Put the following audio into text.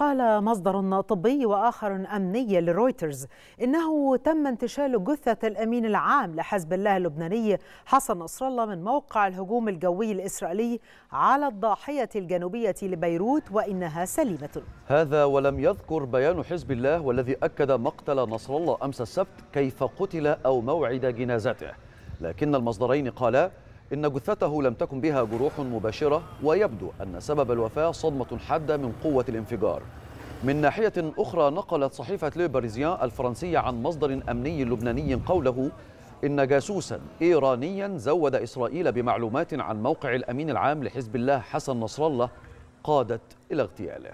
قال مصدر طبي واخر امني لرويترز انه تم انتشال جثه الامين العام لحزب الله اللبناني حسن نصر الله من موقع الهجوم الجوي الاسرائيلي على الضاحيه الجنوبيه لبيروت وانها سليمه. هذا ولم يذكر بيان حزب الله والذي اكد مقتل نصر الله امس السبت كيف قتل او موعد جنازته لكن المصدرين قالا إن جثته لم تكن بها جروح مباشرة ويبدو أن سبب الوفاة صدمة حادة من قوة الانفجار من ناحية أخرى نقلت صحيفة لي الفرنسية عن مصدر أمني لبناني قوله إن جاسوسا إيرانيا زود إسرائيل بمعلومات عن موقع الأمين العام لحزب الله حسن نصر الله قادت إلى اغتياله